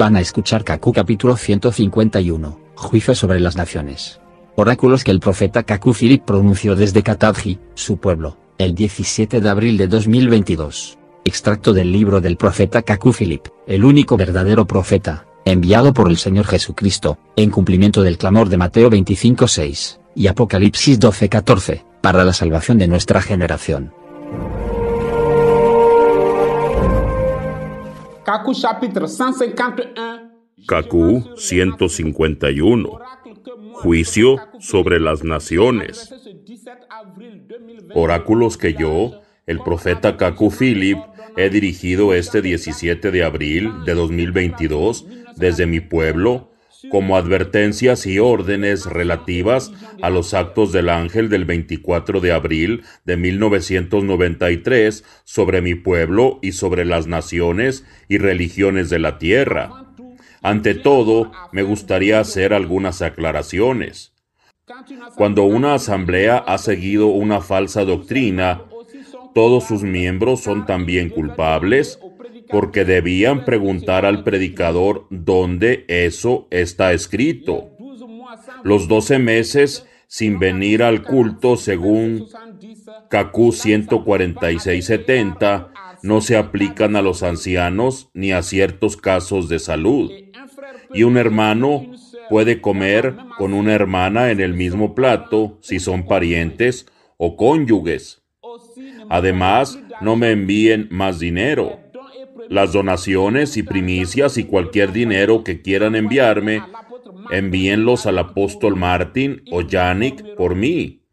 Van a escuchar Kaku capítulo 151, Juicio sobre las naciones. Oráculos que el profeta Kaku Philip pronunció desde Katadji, su pueblo, el 17 de abril de 2022. Extracto del libro del profeta Kaku Philip, el único verdadero profeta, enviado por el Señor Jesucristo, en cumplimiento del clamor de Mateo 25:6 y Apocalipsis 12:14, para la salvación de nuestra generación. Kaku 151. 151. Juicio sobre las naciones. Oráculos que yo, el profeta Kaku Philip, he dirigido este 17 de abril de 2022 desde mi pueblo, como advertencias y órdenes relativas a los actos del ángel del 24 de abril de 1993 sobre mi pueblo y sobre las naciones y religiones de la tierra. Ante todo, me gustaría hacer algunas aclaraciones. Cuando una asamblea ha seguido una falsa doctrina, todos sus miembros son también culpables porque debían preguntar al predicador dónde eso está escrito. Los doce meses sin venir al culto, según Kaku 14670, no se aplican a los ancianos ni a ciertos casos de salud. Y un hermano puede comer con una hermana en el mismo plato si son parientes o cónyuges. Además, no me envíen más dinero, las donaciones y primicias y cualquier dinero que quieran enviarme, envíenlos al apóstol Martin o Yannick por mí.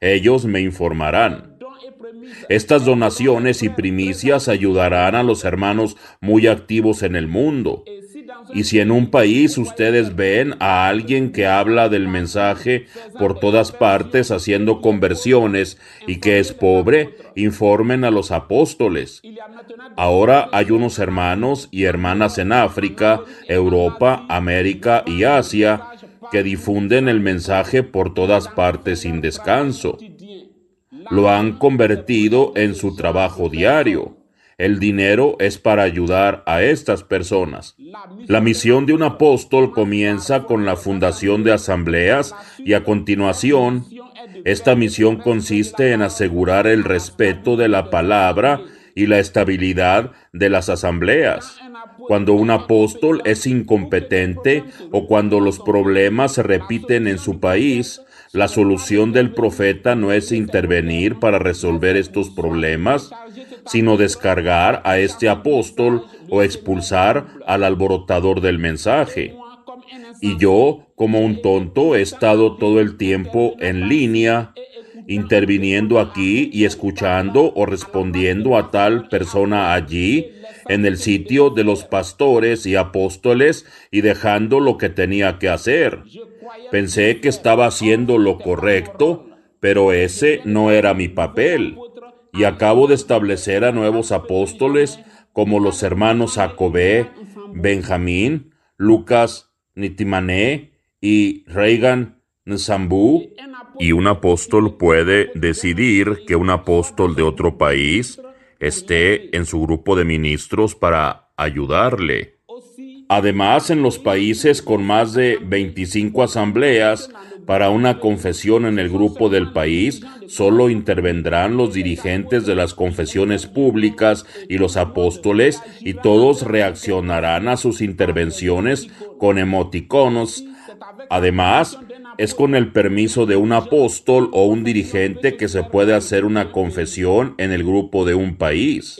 Ellos me informarán. Estas donaciones y primicias ayudarán a los hermanos muy activos en el mundo y si en un país ustedes ven a alguien que habla del mensaje por todas partes haciendo conversiones y que es pobre, informen a los apóstoles. Ahora hay unos hermanos y hermanas en África, Europa, América y Asia que difunden el mensaje por todas partes sin descanso. Lo han convertido en su trabajo diario. El dinero es para ayudar a estas personas. La misión de un apóstol comienza con la fundación de asambleas y a continuación, esta misión consiste en asegurar el respeto de la palabra y la estabilidad de las asambleas. Cuando un apóstol es incompetente o cuando los problemas se repiten en su país, la solución del profeta no es intervenir para resolver estos problemas, sino descargar a este apóstol o expulsar al alborotador del mensaje. Y yo, como un tonto, he estado todo el tiempo en línea, interviniendo aquí y escuchando o respondiendo a tal persona allí, en el sitio de los pastores y apóstoles, y dejando lo que tenía que hacer. Pensé que estaba haciendo lo correcto, pero ese no era mi papel. Y acabo de establecer a nuevos apóstoles como los hermanos Jacobé, Benjamín, Lucas, Nitimané y Reagan Nzambú. Y un apóstol puede decidir que un apóstol de otro país esté en su grupo de ministros para ayudarle. Además, en los países con más de 25 asambleas para una confesión en el grupo del país, solo intervendrán los dirigentes de las confesiones públicas y los apóstoles y todos reaccionarán a sus intervenciones con emoticonos. Además, es con el permiso de un apóstol o un dirigente que se puede hacer una confesión en el grupo de un país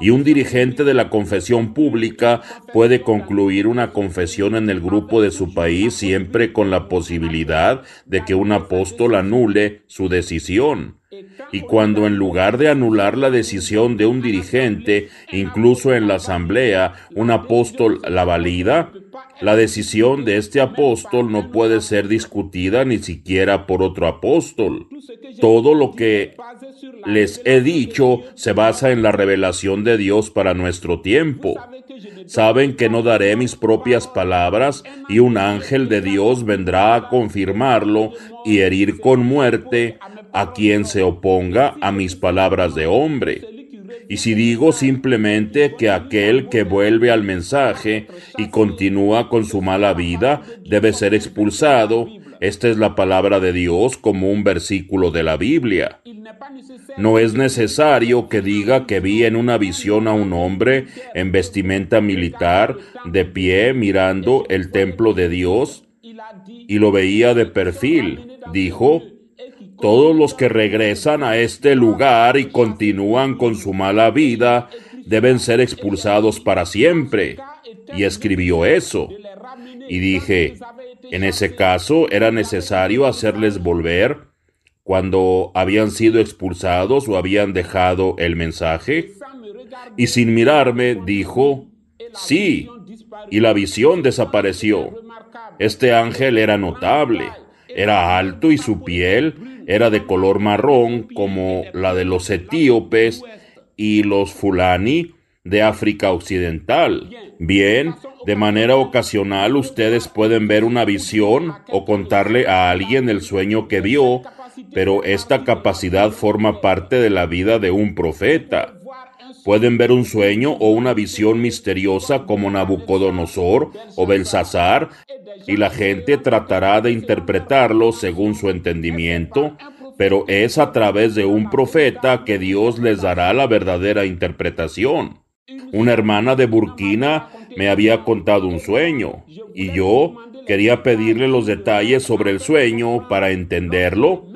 y un dirigente de la confesión pública puede concluir una confesión en el grupo de su país siempre con la posibilidad de que un apóstol anule su decisión. Y cuando en lugar de anular la decisión de un dirigente, incluso en la asamblea, un apóstol la valida, la decisión de este apóstol no puede ser discutida ni siquiera por otro apóstol. Todo lo que les he dicho se basa en la revelación de Dios para nuestro tiempo. Saben que no daré mis propias palabras y un ángel de Dios vendrá a confirmarlo y herir con muerte a quien se oponga a mis palabras de hombre. Y si digo simplemente que aquel que vuelve al mensaje y continúa con su mala vida debe ser expulsado, esta es la palabra de Dios como un versículo de la Biblia. No es necesario que diga que vi en una visión a un hombre en vestimenta militar, de pie, mirando el templo de Dios, y lo veía de perfil. Dijo, todos los que regresan a este lugar y continúan con su mala vida deben ser expulsados para siempre. Y escribió eso. Y dije, en ese caso era necesario hacerles volver cuando habían sido expulsados o habían dejado el mensaje? Y sin mirarme dijo, sí, y la visión desapareció. Este ángel era notable. Era alto y su piel era de color marrón como la de los etíopes y los fulani de África Occidental. Bien, de manera ocasional ustedes pueden ver una visión o contarle a alguien el sueño que vio, pero esta capacidad forma parte de la vida de un profeta. Pueden ver un sueño o una visión misteriosa como Nabucodonosor o Belsasar y la gente tratará de interpretarlo según su entendimiento, pero es a través de un profeta que Dios les dará la verdadera interpretación. Una hermana de Burkina me había contado un sueño y yo quería pedirle los detalles sobre el sueño para entenderlo,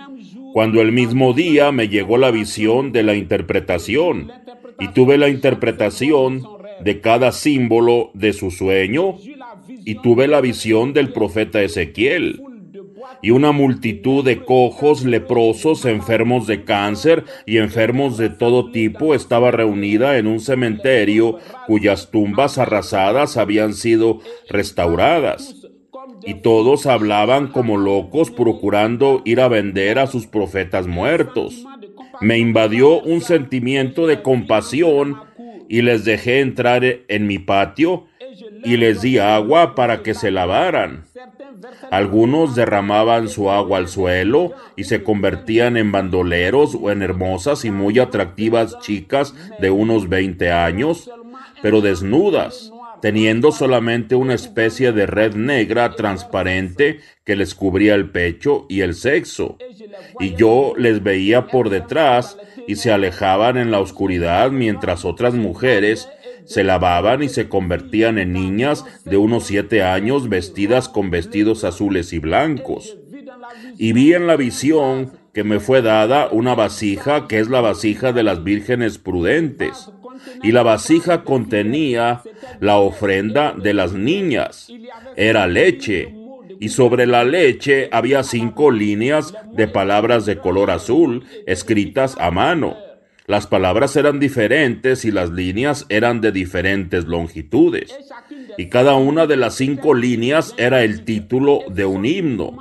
cuando el mismo día me llegó la visión de la interpretación y tuve la interpretación de cada símbolo de su sueño y tuve la visión del profeta Ezequiel. Y una multitud de cojos, leprosos, enfermos de cáncer y enfermos de todo tipo estaba reunida en un cementerio cuyas tumbas arrasadas habían sido restauradas. Y todos hablaban como locos procurando ir a vender a sus profetas muertos. Me invadió un sentimiento de compasión y les dejé entrar en mi patio y les di agua para que se lavaran. Algunos derramaban su agua al suelo y se convertían en bandoleros o en hermosas y muy atractivas chicas de unos 20 años, pero desnudas, teniendo solamente una especie de red negra transparente que les cubría el pecho y el sexo. Y yo les veía por detrás y se alejaban en la oscuridad mientras otras mujeres se lavaban y se convertían en niñas de unos siete años vestidas con vestidos azules y blancos. Y vi en la visión que me fue dada una vasija que es la vasija de las vírgenes prudentes. Y la vasija contenía la ofrenda de las niñas. Era leche. Y sobre la leche había cinco líneas de palabras de color azul escritas a mano las palabras eran diferentes y las líneas eran de diferentes longitudes. Y cada una de las cinco líneas era el título de un himno.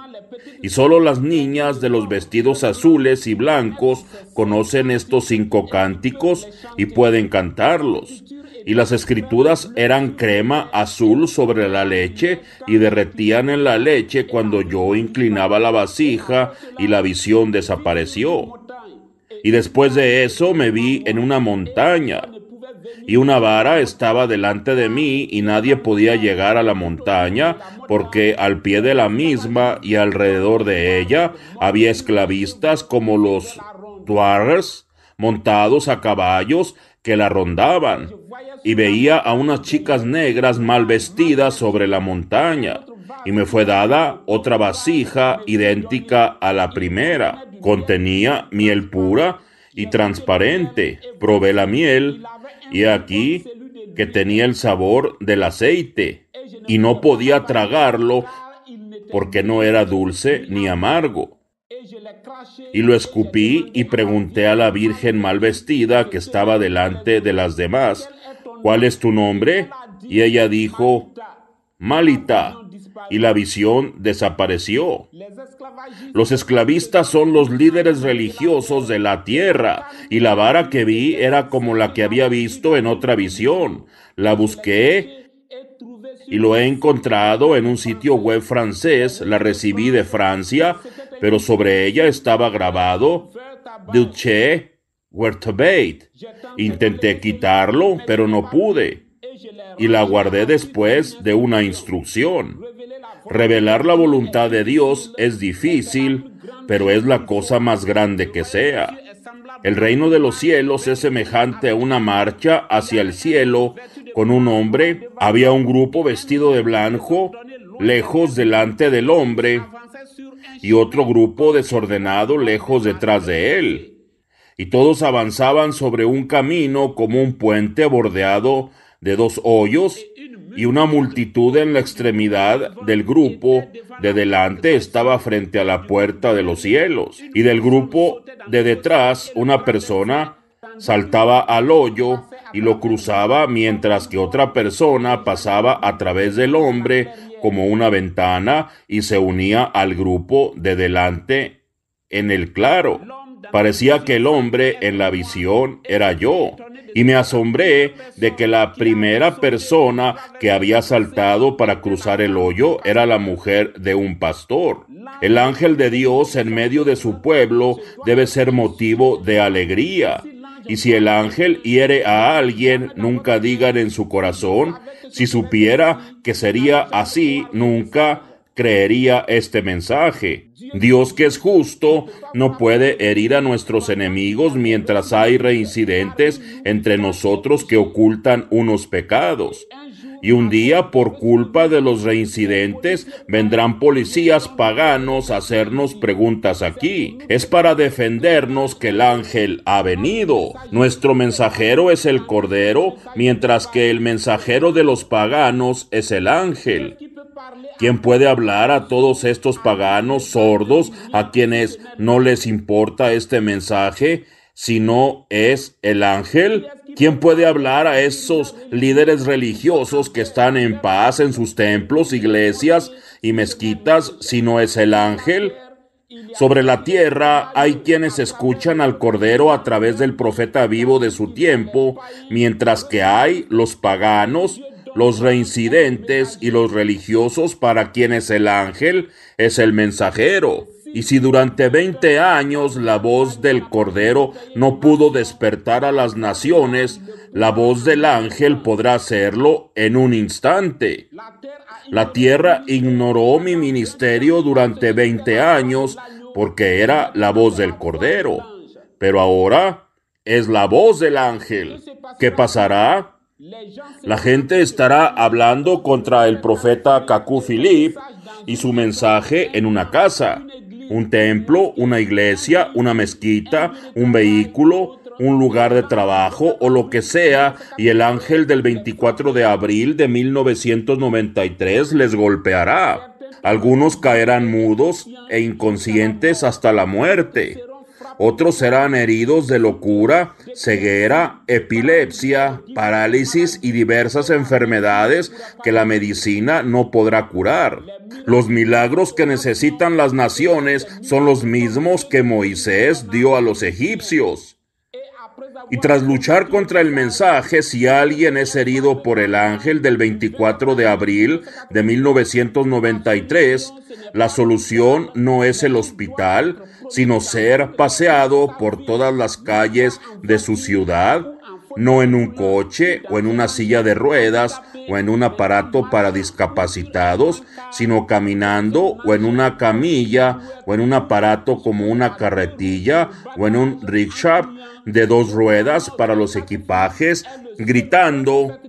Y solo las niñas de los vestidos azules y blancos conocen estos cinco cánticos y pueden cantarlos y las escrituras eran crema azul sobre la leche y derretían en la leche cuando yo inclinaba la vasija y la visión desapareció. Y después de eso me vi en una montaña, y una vara estaba delante de mí y nadie podía llegar a la montaña porque al pie de la misma y alrededor de ella había esclavistas como los tuars montados a caballos que la rondaban y veía a unas chicas negras mal vestidas sobre la montaña y me fue dada otra vasija idéntica a la primera. Contenía miel pura y transparente. Probé la miel y aquí que tenía el sabor del aceite y no podía tragarlo porque no era dulce ni amargo. Y lo escupí y pregunté a la Virgen mal vestida que estaba delante de las demás, ¿cuál es tu nombre? Y ella dijo, Malita, y la visión desapareció. Los esclavistas son los líderes religiosos de la tierra y la vara que vi era como la que había visto en otra visión. La busqué y lo he encontrado en un sitio web francés, la recibí de Francia, pero sobre ella estaba grabado Duché Intenté quitarlo, pero no pude y la guardé después de una instrucción. Revelar la voluntad de Dios es difícil, pero es la cosa más grande que sea. El reino de los cielos es semejante a una marcha hacia el cielo con un hombre. Había un grupo vestido de blanco, lejos delante del hombre, y otro grupo desordenado lejos detrás de él. Y todos avanzaban sobre un camino como un puente bordeado de dos hoyos y una multitud en la extremidad del grupo de delante estaba frente a la puerta de los cielos y del grupo de detrás una persona saltaba al hoyo y lo cruzaba mientras que otra persona pasaba a través del hombre como una ventana y se unía al grupo de delante en el claro. Parecía que el hombre en la visión era yo, y me asombré de que la primera persona que había saltado para cruzar el hoyo era la mujer de un pastor. El ángel de Dios en medio de su pueblo debe ser motivo de alegría. Y si el ángel hiere a alguien, nunca digan en su corazón, si supiera que sería así, nunca creería este mensaje. Dios que es justo no puede herir a nuestros enemigos mientras hay reincidentes entre nosotros que ocultan unos pecados. Y un día, por culpa de los reincidentes, vendrán policías paganos a hacernos preguntas aquí. Es para defendernos que el ángel ha venido. Nuestro mensajero es el Cordero, mientras que el mensajero de los paganos es el ángel. ¿Quién puede hablar a todos estos paganos sordos a quienes no les importa este mensaje, si no es el ángel? ¿Quién puede hablar a esos líderes religiosos que están en paz en sus templos, iglesias y mezquitas si no es el ángel? Sobre la tierra hay quienes escuchan al Cordero a través del profeta vivo de su tiempo, mientras que hay los paganos, los reincidentes y los religiosos para quienes el ángel es el mensajero. Y si durante 20 años la voz del Cordero no pudo despertar a las naciones, la voz del ángel podrá hacerlo en un instante. La tierra ignoró mi ministerio durante 20 años porque era la voz del Cordero. Pero ahora es la voz del ángel. ¿Qué pasará? La gente estará hablando contra el profeta Cacú Filip y su mensaje en una casa un templo, una iglesia, una mezquita, un vehículo, un lugar de trabajo o lo que sea, y el ángel del 24 de abril de 1993 les golpeará. Algunos caerán mudos e inconscientes hasta la muerte otros serán heridos de locura, ceguera, epilepsia, parálisis y diversas enfermedades que la medicina no podrá curar. Los milagros que necesitan las naciones son los mismos que Moisés dio a los egipcios. Y tras luchar contra el mensaje, si alguien es herido por el ángel del 24 de abril de 1993, la solución no es el hospital, sino ser paseado por todas las calles de su ciudad, no en un coche o en una silla de ruedas o en un aparato para discapacitados, sino caminando o en una camilla o en un aparato como una carretilla o en un rickshaw de dos ruedas para los equipajes gritando,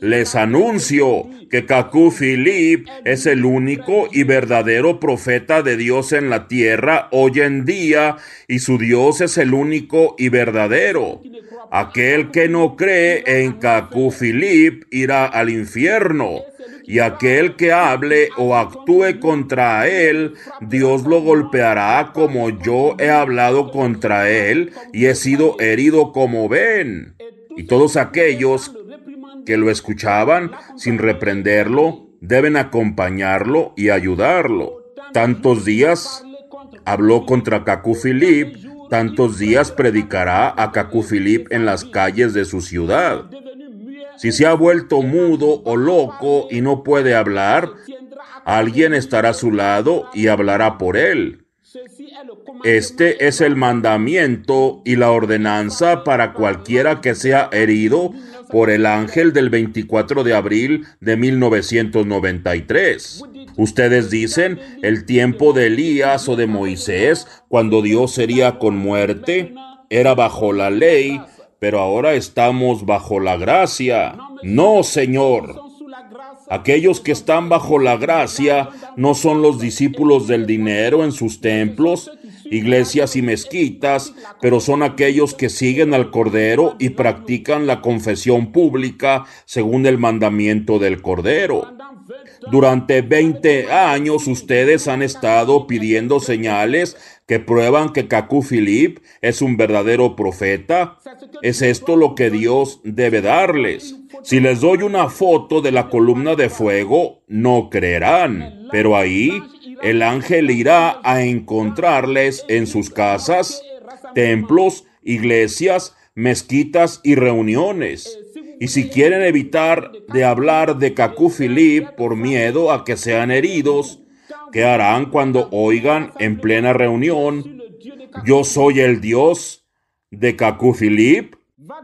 les anuncio que Cacú Filip es el único y verdadero profeta de Dios en la tierra hoy en día y su Dios es el único y verdadero. Aquel que no cree en Cacú Filip irá al infierno y aquel que hable o actúe contra él, Dios lo golpeará como yo he hablado contra él y he sido herido como ven. Y todos aquellos que lo escuchaban sin reprenderlo deben acompañarlo y ayudarlo. Tantos días habló contra Cacu Filip, tantos días predicará a Cacu Filip en las calles de su ciudad. Si se ha vuelto mudo o loco y no puede hablar, alguien estará a su lado y hablará por él. Este es el mandamiento y la ordenanza para cualquiera que sea herido por el ángel del 24 de abril de 1993. Ustedes dicen el tiempo de Elías o de Moisés, cuando Dios sería con muerte, era bajo la ley, pero ahora estamos bajo la gracia. No, Señor. Aquellos que están bajo la gracia no son los discípulos del dinero en sus templos, iglesias y mezquitas, pero son aquellos que siguen al Cordero y practican la confesión pública según el mandamiento del Cordero. Durante 20 años ustedes han estado pidiendo señales que prueban que Cacú Filip es un verdadero profeta. ¿Es esto lo que Dios debe darles? Si les doy una foto de la columna de fuego, no creerán. Pero ahí el ángel irá a encontrarles en sus casas, templos, iglesias, mezquitas y reuniones. Y si quieren evitar de hablar de Cacú Filip por miedo a que sean heridos, ¿qué harán cuando oigan en plena reunión? Yo soy el Dios de Cacú Filip.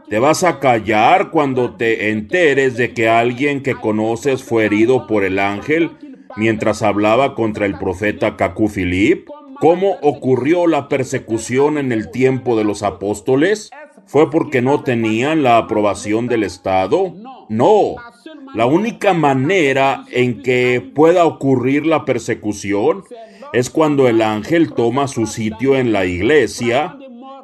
¿Te vas a callar cuando te enteres de que alguien que conoces fue herido por el ángel mientras hablaba contra el profeta Cacufilip? ¿Cómo ocurrió la persecución en el tiempo de los apóstoles? ¿Fue porque no tenían la aprobación del Estado? No. La única manera en que pueda ocurrir la persecución es cuando el ángel toma su sitio en la iglesia,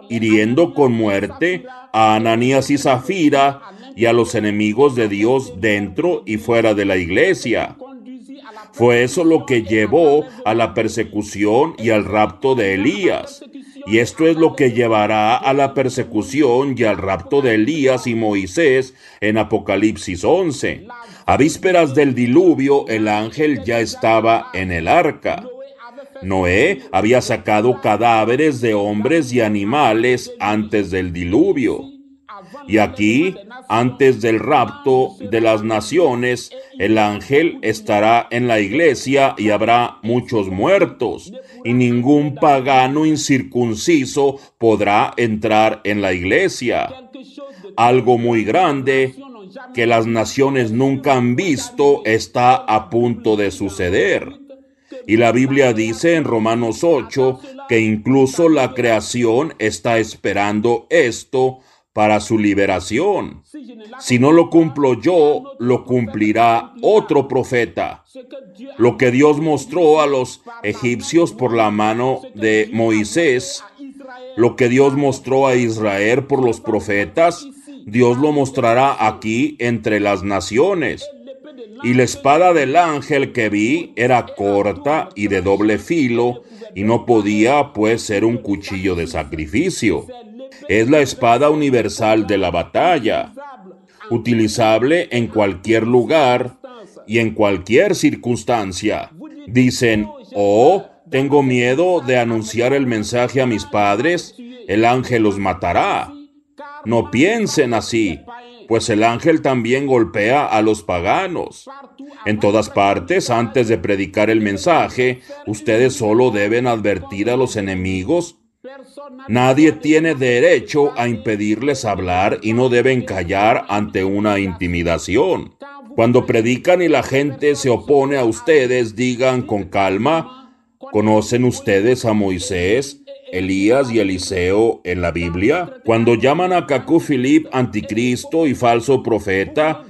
hiriendo con muerte a Ananías y Zafira y a los enemigos de Dios dentro y fuera de la iglesia. Fue eso lo que llevó a la persecución y al rapto de Elías. Y esto es lo que llevará a la persecución y al rapto de Elías y Moisés en Apocalipsis 11. A vísperas del diluvio, el ángel ya estaba en el arca. Noé había sacado cadáveres de hombres y animales antes del diluvio. Y aquí, antes del rapto de las naciones, el ángel estará en la iglesia y habrá muchos muertos, y ningún pagano incircunciso podrá entrar en la iglesia. Algo muy grande que las naciones nunca han visto está a punto de suceder. Y la Biblia dice en Romanos 8 que incluso la creación está esperando esto para su liberación. Si no lo cumplo yo, lo cumplirá otro profeta. Lo que Dios mostró a los egipcios por la mano de Moisés, lo que Dios mostró a Israel por los profetas, Dios lo mostrará aquí entre las naciones. Y la espada del ángel que vi era corta y de doble filo, y no podía pues ser un cuchillo de sacrificio. Es la espada universal de la batalla, utilizable en cualquier lugar y en cualquier circunstancia. Dicen, oh, tengo miedo de anunciar el mensaje a mis padres, el ángel los matará. No piensen así, pues el ángel también golpea a los paganos. En todas partes, antes de predicar el mensaje, ustedes solo deben advertir a los enemigos Nadie tiene derecho a impedirles hablar y no deben callar ante una intimidación. Cuando predican y la gente se opone a ustedes, digan con calma, ¿conocen ustedes a Moisés, Elías y Eliseo en la Biblia? Cuando llaman a Cacú Filip anticristo y falso profeta,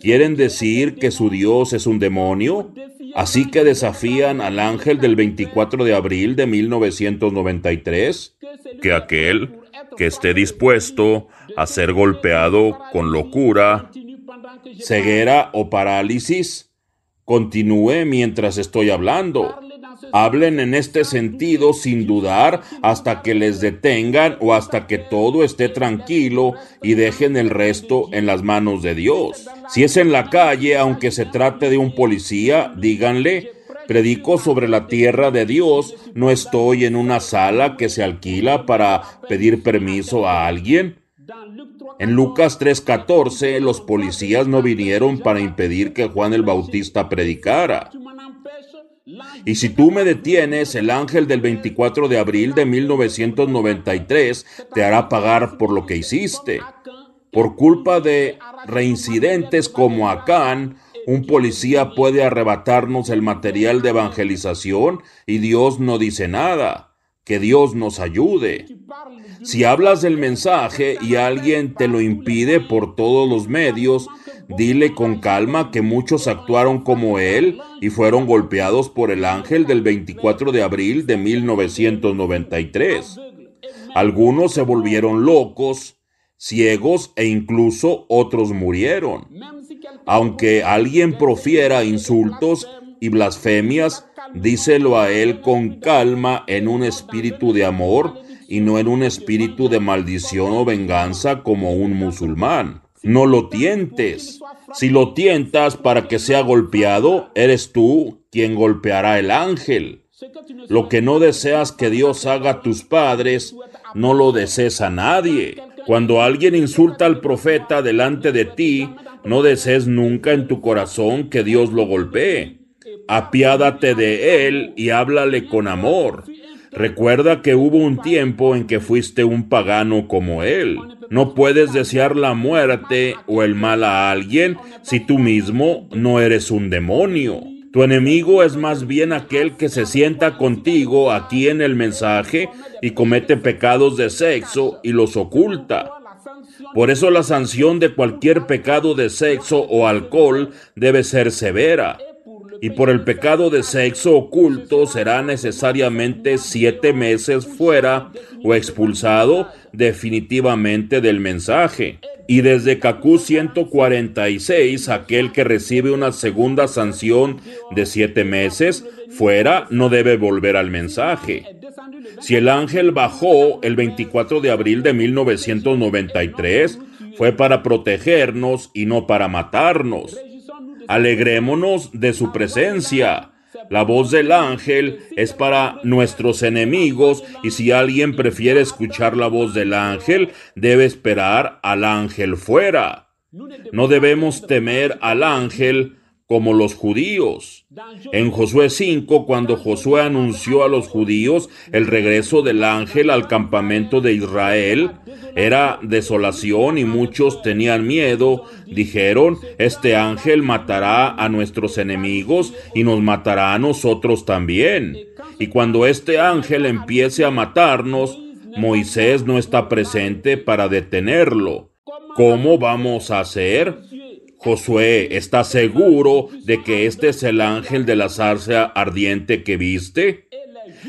¿quieren decir que su Dios es un demonio? Así que desafían al ángel del 24 de abril de 1993 que aquel que esté dispuesto a ser golpeado con locura, ceguera o parálisis, continúe mientras estoy hablando Hablen en este sentido sin dudar hasta que les detengan o hasta que todo esté tranquilo y dejen el resto en las manos de Dios. Si es en la calle, aunque se trate de un policía, díganle, predico sobre la tierra de Dios, no estoy en una sala que se alquila para pedir permiso a alguien. En Lucas 3:14 los policías no vinieron para impedir que Juan el Bautista predicara. Y si tú me detienes, el ángel del 24 de abril de 1993 te hará pagar por lo que hiciste. Por culpa de reincidentes como Acán, un policía puede arrebatarnos el material de evangelización y Dios no dice nada. Que Dios nos ayude. Si hablas del mensaje y alguien te lo impide por todos los medios, Dile con calma que muchos actuaron como él y fueron golpeados por el ángel del 24 de abril de 1993. Algunos se volvieron locos, ciegos e incluso otros murieron. Aunque alguien profiera insultos y blasfemias, díselo a él con calma en un espíritu de amor y no en un espíritu de maldición o venganza como un musulmán no lo tientes. Si lo tientas para que sea golpeado, eres tú quien golpeará el ángel. Lo que no deseas que Dios haga a tus padres, no lo desees a nadie. Cuando alguien insulta al profeta delante de ti, no desees nunca en tu corazón que Dios lo golpee. Eh, Apiádate de él y háblale con amor. Recuerda que hubo un tiempo en que fuiste un pagano como él. No puedes desear la muerte o el mal a alguien si tú mismo no eres un demonio. Tu enemigo es más bien aquel que se sienta contigo aquí en el mensaje y comete pecados de sexo y los oculta. Por eso la sanción de cualquier pecado de sexo o alcohol debe ser severa y por el pecado de sexo oculto será necesariamente siete meses fuera o expulsado definitivamente del mensaje. Y desde Cacú 146, aquel que recibe una segunda sanción de siete meses fuera no debe volver al mensaje. Si el ángel bajó el 24 de abril de 1993, fue para protegernos y no para matarnos. Alegrémonos de su presencia. La voz del ángel es para nuestros enemigos y si alguien prefiere escuchar la voz del ángel, debe esperar al ángel fuera. No debemos temer al ángel como los judíos. En Josué 5, cuando Josué anunció a los judíos el regreso del ángel al campamento de Israel, era desolación y muchos tenían miedo. Dijeron, este ángel matará a nuestros enemigos y nos matará a nosotros también. Y cuando este ángel empiece a matarnos, Moisés no está presente para detenerlo. ¿Cómo vamos a hacer? Josué, ¿estás seguro de que este es el ángel de la zarza ardiente que viste?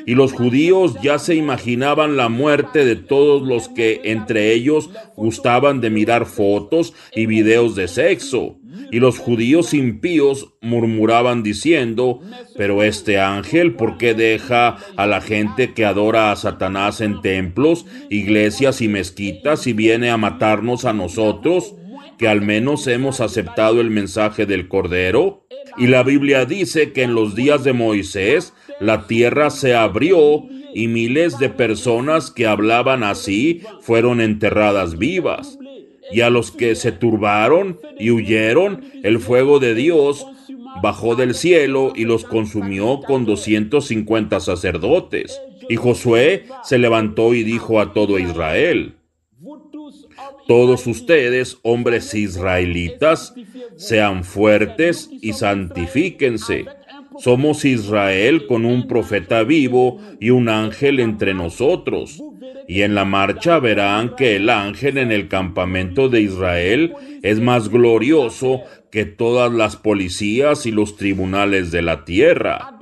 Y los judíos ya se imaginaban la muerte de todos los que entre ellos gustaban de mirar fotos y videos de sexo. Y los judíos impíos murmuraban diciendo, pero este ángel, ¿por qué deja a la gente que adora a Satanás en templos, iglesias y mezquitas y viene a matarnos a nosotros? que al menos hemos aceptado el mensaje del Cordero? Y la Biblia dice que en los días de Moisés la tierra se abrió y miles de personas que hablaban así fueron enterradas vivas. Y a los que se turbaron y huyeron, el fuego de Dios bajó del cielo y los consumió con 250 sacerdotes. Y Josué se levantó y dijo a todo Israel, todos ustedes, hombres israelitas, sean fuertes y santifíquense. Somos Israel con un profeta vivo y un ángel entre nosotros. Y en la marcha verán que el ángel en el campamento de Israel es más glorioso que todas las policías y los tribunales de la tierra.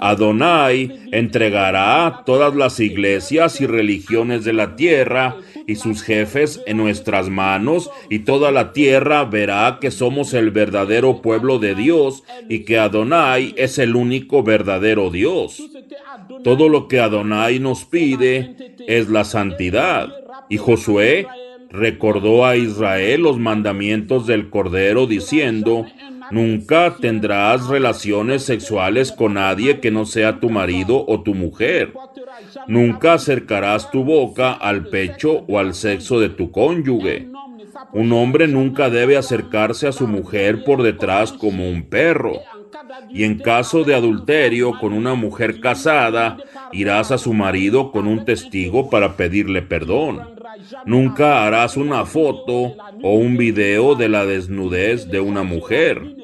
Adonai entregará todas las iglesias y religiones de la tierra y sus jefes en nuestras manos, y toda la tierra verá que somos el verdadero pueblo de Dios y que Adonai es el único verdadero Dios. Todo lo que Adonai nos pide es la santidad. Y Josué recordó a Israel los mandamientos del Cordero diciendo, Nunca tendrás relaciones sexuales con nadie que no sea tu marido o tu mujer. Nunca acercarás tu boca al pecho o al sexo de tu cónyuge. Un hombre nunca debe acercarse a su mujer por detrás como un perro. Y en caso de adulterio con una mujer casada, irás a su marido con un testigo para pedirle perdón. Nunca harás una foto o un video de la desnudez de una mujer.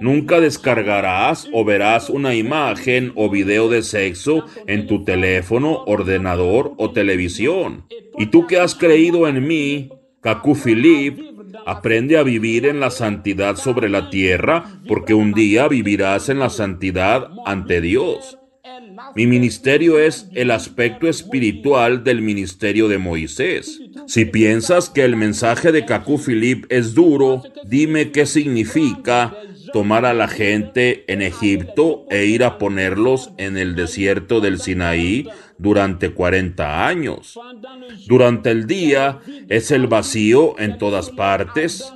Nunca descargarás o verás una imagen o video de sexo en tu teléfono, ordenador o televisión. Y tú que has creído en mí, Kaku Philip, aprende a vivir en la santidad sobre la tierra, porque un día vivirás en la santidad ante Dios. Mi ministerio es el aspecto espiritual del ministerio de Moisés. Si piensas que el mensaje de Kaku Philip es duro, dime qué significa tomar a la gente en Egipto e ir a ponerlos en el desierto del Sinaí durante 40 años. Durante el día es el vacío en todas partes,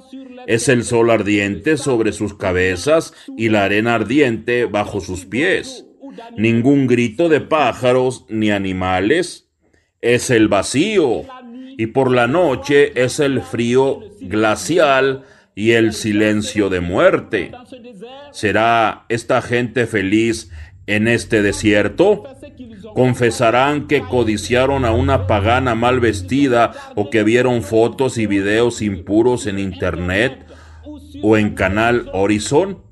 es el sol ardiente sobre sus cabezas y la arena ardiente bajo sus pies. Ningún grito de pájaros ni animales, es el vacío. Y por la noche es el frío glacial y el silencio de muerte. ¿Será esta gente feliz en este desierto? ¿Confesarán que codiciaron a una pagana mal vestida o que vieron fotos y videos impuros en Internet o en Canal Horizon?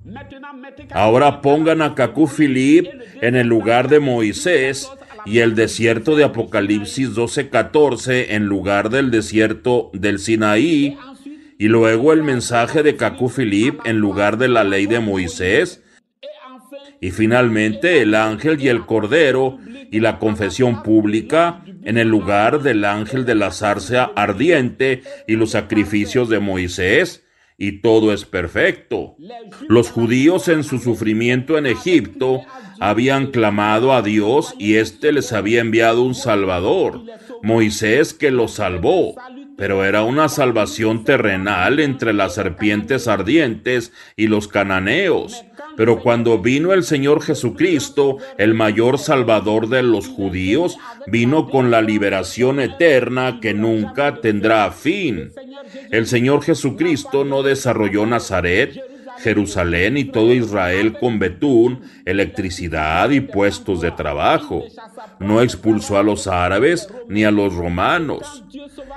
Ahora pongan a Cacú Filip en el lugar de Moisés y el desierto de Apocalipsis 12:14 en lugar del desierto del Sinaí y luego el mensaje de Cacu Filip en lugar de la ley de Moisés, y finalmente el ángel y el cordero y la confesión pública en el lugar del ángel de la zarza ardiente y los sacrificios de Moisés, y todo es perfecto. Los judíos en su sufrimiento en Egipto habían clamado a Dios y éste les había enviado un Salvador, Moisés que los salvó pero era una salvación terrenal entre las serpientes ardientes y los cananeos. Pero cuando vino el Señor Jesucristo, el mayor salvador de los judíos, vino con la liberación eterna que nunca tendrá fin. El Señor Jesucristo no desarrolló Nazaret, Jerusalén y todo Israel con betún, electricidad y puestos de trabajo. No expulsó a los árabes ni a los romanos.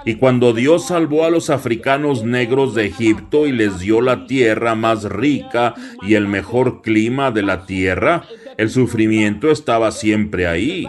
Y cuando Dios salvó a los africanos negros de Egipto y les dio la tierra más rica y el mejor clima de la tierra, el sufrimiento estaba siempre ahí.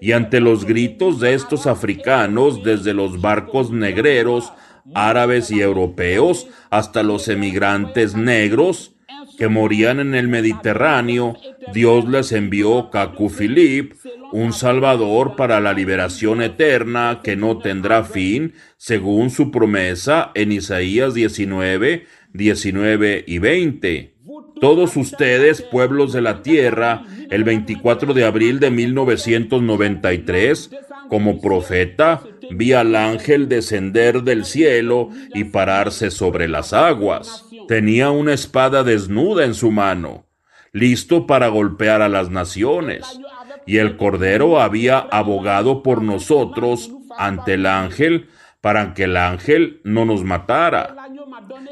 Y ante los gritos de estos africanos desde los barcos negreros, árabes y europeos, hasta los emigrantes negros que morían en el Mediterráneo, Dios les envió filip un Salvador para la liberación eterna que no tendrá fin, según su promesa en Isaías 19, 19 y 20. Todos ustedes, pueblos de la tierra, el 24 de abril de 1993, como profeta, vi al ángel descender del cielo y pararse sobre las aguas. Tenía una espada desnuda en su mano, listo para golpear a las naciones. Y el Cordero había abogado por nosotros ante el ángel para que el ángel no nos matara.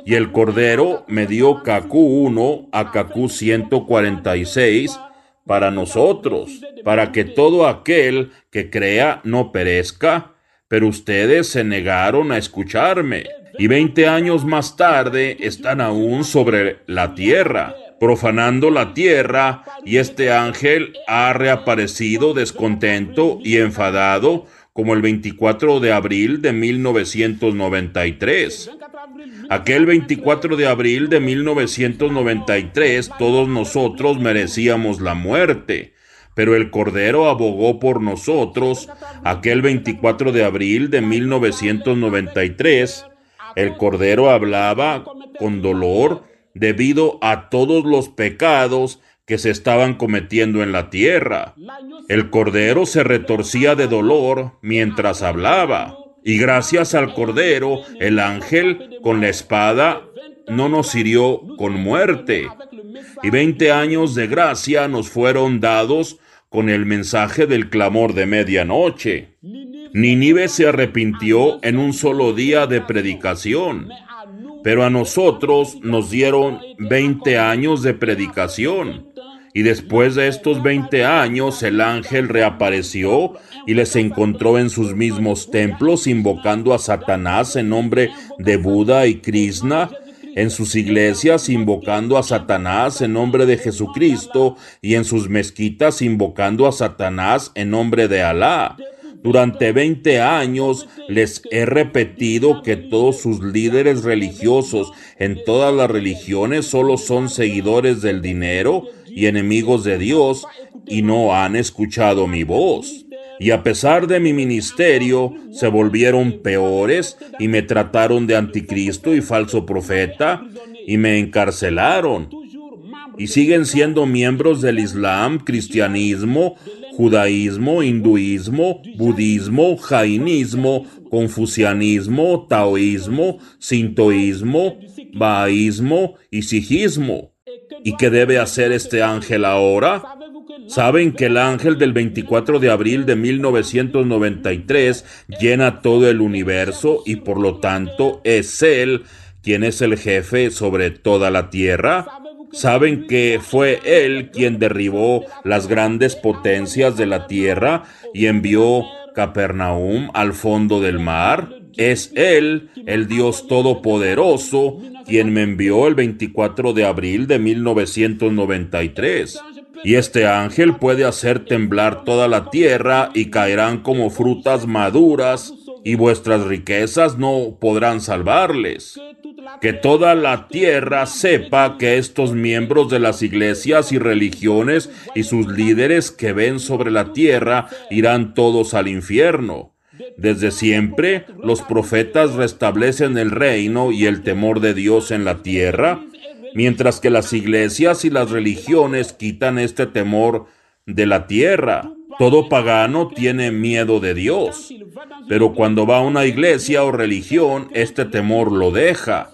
Y el Cordero me dio Cacú 1 a Cacú 146 para nosotros, para que todo aquel que crea no perezca, pero ustedes se negaron a escucharme y veinte años más tarde están aún sobre la tierra, profanando la tierra, y este ángel ha reaparecido descontento y enfadado como el 24 de abril de 1993. Aquel 24 de abril de 1993 todos nosotros merecíamos la muerte, pero el Cordero abogó por nosotros. Aquel 24 de abril de 1993 el Cordero hablaba con dolor debido a todos los pecados que se estaban cometiendo en la tierra. El cordero se retorcía de dolor mientras hablaba, y gracias al cordero, el ángel con la espada no nos hirió con muerte. Y veinte años de gracia nos fueron dados con el mensaje del clamor de medianoche. Ninive se arrepintió en un solo día de predicación. Pero a nosotros nos dieron 20 años de predicación. Y después de estos 20 años el ángel reapareció y les encontró en sus mismos templos invocando a Satanás en nombre de Buda y Krishna, en sus iglesias invocando a Satanás en nombre de Jesucristo y en sus mezquitas invocando a Satanás en nombre de Alá durante 20 años les he repetido que todos sus líderes religiosos en todas las religiones solo son seguidores del dinero y enemigos de Dios y no han escuchado mi voz. Y a pesar de mi ministerio, se volvieron peores y me trataron de anticristo y falso profeta y me encarcelaron. Y siguen siendo miembros del Islam, cristianismo judaísmo, hinduismo, budismo, jainismo, confucianismo, taoísmo, sintoísmo, baísmo y sijismo. ¿Y qué debe hacer este ángel ahora? ¿Saben que el ángel del 24 de abril de 1993 llena todo el universo y por lo tanto es él quien es el jefe sobre toda la tierra? saben que fue Él quien derribó las grandes potencias de la tierra y envió Capernaum al fondo del mar. Es Él, el Dios Todopoderoso, quien me envió el 24 de abril de 1993. Y este ángel puede hacer temblar toda la tierra y caerán como frutas maduras, y vuestras riquezas no podrán salvarles que toda la tierra sepa que estos miembros de las iglesias y religiones y sus líderes que ven sobre la tierra irán todos al infierno. Desde siempre los profetas restablecen el reino y el temor de Dios en la tierra, mientras que las iglesias y las religiones quitan este temor de la tierra. Todo pagano tiene miedo de Dios, pero cuando va a una iglesia o religión, este temor lo deja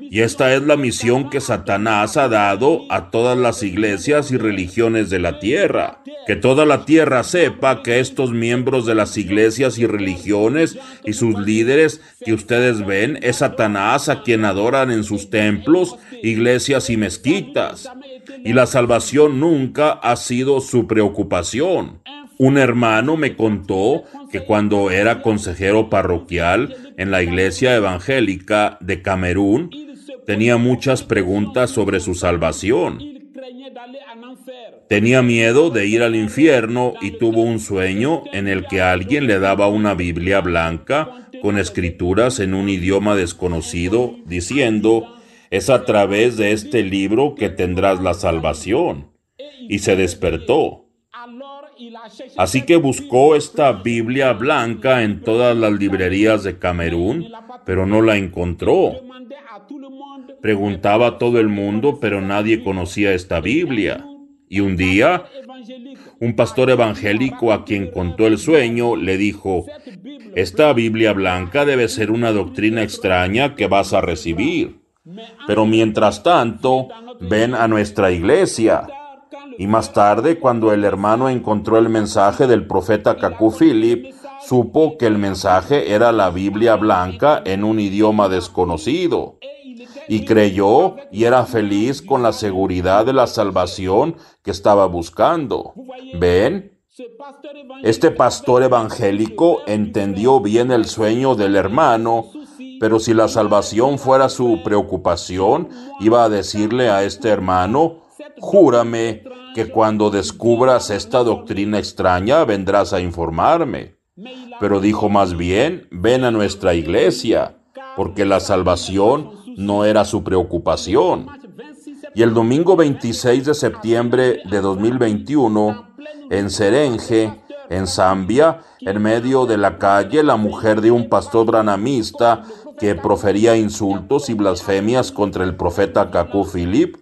y esta es la misión que Satanás ha dado a todas las iglesias y religiones de la tierra. Que toda la tierra sepa que estos miembros de las iglesias y religiones y sus líderes que ustedes ven es Satanás a quien adoran en sus templos, iglesias y mezquitas. Y la salvación nunca ha sido su preocupación. Un hermano me contó que cuando era consejero parroquial en la Iglesia Evangélica de Camerún, tenía muchas preguntas sobre su salvación. Tenía miedo de ir al infierno y tuvo un sueño en el que alguien le daba una Biblia blanca con escrituras en un idioma desconocido, diciendo, es a través de este libro que tendrás la salvación. Y se despertó. Así que buscó esta Biblia blanca en todas las librerías de Camerún, pero no la encontró. Preguntaba a todo el mundo, pero nadie conocía esta Biblia. Y un día, un pastor evangélico a quien contó el sueño le dijo, esta Biblia blanca debe ser una doctrina extraña que vas a recibir. Pero mientras tanto, ven a nuestra iglesia y más tarde, cuando el hermano encontró el mensaje del profeta Cacú Philip, supo que el mensaje era la Biblia blanca en un idioma desconocido. Y creyó y era feliz con la seguridad de la salvación que estaba buscando. ¿Ven? Este pastor evangélico entendió bien el sueño del hermano, pero si la salvación fuera su preocupación, iba a decirle a este hermano, Júrame que cuando descubras esta doctrina extraña vendrás a informarme. Pero dijo más bien, ven a nuestra iglesia, porque la salvación no era su preocupación. Y el domingo 26 de septiembre de 2021, en Serenje, en Zambia, en medio de la calle, la mujer de un pastor branamista que profería insultos y blasfemias contra el profeta Kaku Philip